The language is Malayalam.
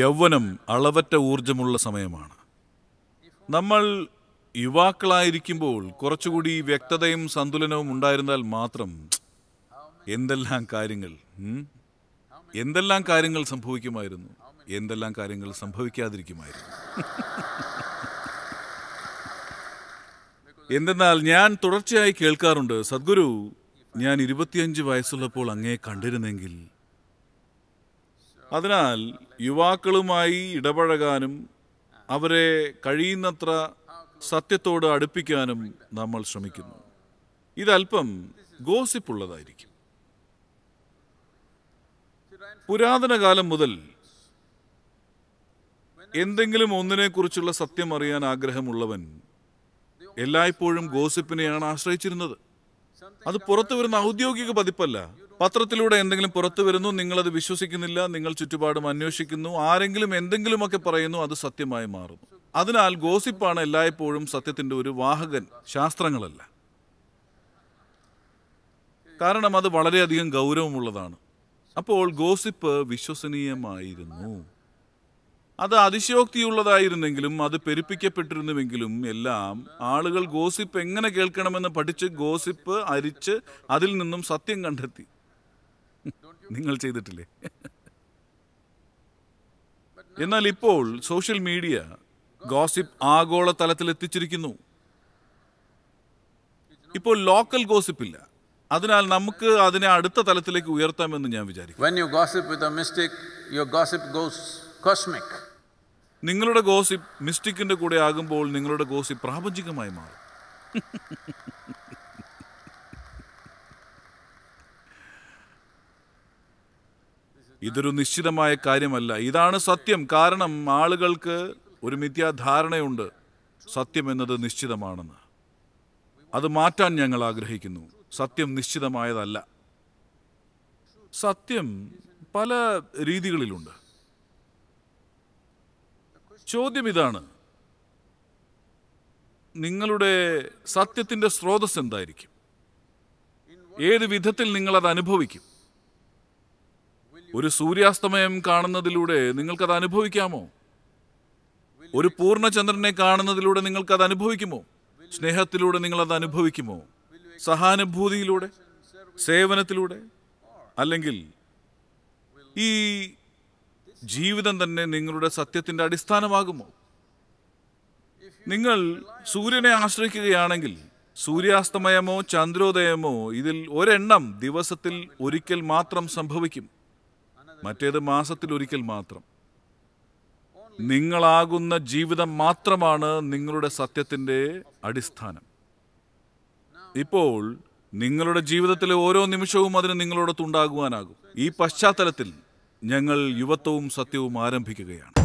യൗവനം അളവറ്റ ഊർജമുള്ള സമയമാണ് നമ്മൾ യുവാക്കളായിരിക്കുമ്പോൾ കുറച്ചുകൂടി വ്യക്തതയും സന്തുലനവും ഉണ്ടായിരുന്നാൽ മാത്രം എന്തെല്ലാം കാര്യങ്ങൾ എന്തെല്ലാം കാര്യങ്ങൾ സംഭവിക്കുമായിരുന്നു എന്തെല്ലാം കാര്യങ്ങൾ സംഭവിക്കാതിരിക്കുമായിരുന്നു എന്തെന്നാൽ ഞാൻ തുടർച്ചയായി കേൾക്കാറുണ്ട് സദ്ഗുരു ഞാൻ ഇരുപത്തിയഞ്ച് വയസ്സുള്ളപ്പോൾ അങ്ങേ കണ്ടിരുന്നെങ്കിൽ അതിനാൽ യുവാക്കളുമായി ഇടപഴകാനും അവരെ കഴിയുന്നത്ര സത്യത്തോട് അടുപ്പിക്കാനും നമ്മൾ ശ്രമിക്കുന്നു ഇതല്പം ഗോസിപ്പുള്ളതായിരിക്കും പുരാതന കാലം മുതൽ എന്തെങ്കിലും ഒന്നിനെക്കുറിച്ചുള്ള സത്യം അറിയാൻ ആഗ്രഹമുള്ളവൻ എല്ലായ്പ്പോഴും ഗോസിപ്പിനെയാണ് ആശ്രയിച്ചിരുന്നത് അത് പുറത്തു വരുന്ന ഔദ്യോഗിക പതിപ്പല്ല പത്രത്തിലൂടെ എന്തെങ്കിലും പുറത്തു വരുന്നു നിങ്ങൾ അത് വിശ്വസിക്കുന്നില്ല നിങ്ങൾ ചുറ്റുപാടും അന്വേഷിക്കുന്നു ആരെങ്കിലും എന്തെങ്കിലുമൊക്കെ പറയുന്നു അത് സത്യമായി മാറുന്നു അതിനാൽ ഗോസിപ്പാണ് എല്ലായ്പ്പോഴും സത്യത്തിൻ്റെ ഒരു വാഹകൻ ശാസ്ത്രങ്ങളല്ല കാരണം അത് വളരെയധികം ഗൗരവമുള്ളതാണ് അപ്പോൾ ഗോസിപ്പ് വിശ്വസനീയമായിരുന്നു അത് അതിശയോക്തിയുള്ളതായിരുന്നെങ്കിലും അത് പെരുപ്പിക്കപ്പെട്ടിരുന്നുവെങ്കിലും എല്ലാം ആളുകൾ ഗോസിപ്പ് എങ്ങനെ കേൾക്കണമെന്ന് പഠിച്ച് ഗോസിപ്പ് അരിച്ച് അതിൽ നിന്നും സത്യം കണ്ടെത്തി നിങ്ങൾ ചെയ്തിട്ടില്ലേ എന്നാൽ ഇപ്പോൾ സോഷ്യൽ മീഡിയ ഗോസിപ്പ് ആഗോള തലത്തിൽ എത്തിച്ചിരിക്കുന്നു ഇപ്പോൾ ലോക്കൽ ഗോസിപ്പില്ല അതിനാൽ നമുക്ക് അതിനെ അടുത്ത തലത്തിലേക്ക് ഉയർത്താമെന്ന് ഞാൻ വിചാരിക്കും നിങ്ങളുടെ ഗോസിപ്പ് മിസ്റ്റിക്കിൻ്റെ കൂടെ ആകുമ്പോൾ നിങ്ങളുടെ ഗോസിപ്പ് പ്രാപഞ്ചികമായി മാറും ഇതൊരു നിശ്ചിതമായ കാര്യമല്ല ഇതാണ് സത്യം കാരണം ആളുകൾക്ക് ഒരു മിഥ്യാധാരണയുണ്ട് സത്യം എന്നത് നിശ്ചിതമാണെന്ന് അത് മാറ്റാൻ ഞങ്ങൾ ആഗ്രഹിക്കുന്നു സത്യം നിശ്ചിതമായതല്ല സത്യം പല രീതികളിലുണ്ട് ചോദ്യം ഇതാണ് നിങ്ങളുടെ സത്യത്തിൻ്റെ സ്രോതസ് എന്തായിരിക്കും ഏത് വിധത്തിൽ നിങ്ങളത് അനുഭവിക്കും ഒരു സൂര്യാസ്തമയം കാണുന്നതിലൂടെ നിങ്ങൾക്കത് അനുഭവിക്കാമോ ഒരു പൂർണ്ണചന്ദ്രനെ കാണുന്നതിലൂടെ നിങ്ങൾക്കത് അനുഭവിക്കുമോ സ്നേഹത്തിലൂടെ നിങ്ങളത് അനുഭവിക്കുമോ സഹാനുഭൂതിയിലൂടെ സേവനത്തിലൂടെ അല്ലെങ്കിൽ ഈ ജീവിതം തന്നെ നിങ്ങളുടെ സത്യത്തിൻ്റെ അടിസ്ഥാനമാകുമോ നിങ്ങൾ സൂര്യനെ ആശ്രയിക്കുകയാണെങ്കിൽ സൂര്യാസ്തമയമോ ചന്ദ്രോദയമോ ഇതിൽ ഒരെണ്ണം ദിവസത്തിൽ ഒരിക്കൽ മാത്രം സംഭവിക്കും മറ്റേത് മാസത്തിൽ ഒരിക്കൽ മാത്രം നിങ്ങളാകുന്ന ജീവിതം മാത്രമാണ് നിങ്ങളുടെ സത്യത്തിൻ്റെ അടിസ്ഥാനം ഇപ്പോൾ നിങ്ങളുടെ ജീവിതത്തിലെ ഓരോ നിമിഷവും അതിന് നിങ്ങളോടൊത്തുണ്ടാകുവാനാകും ഈ പശ്ചാത്തലത്തിൽ ഞങ്ങൾ യുവത്വവും സത്യവും ആരംഭിക്കുകയാണ്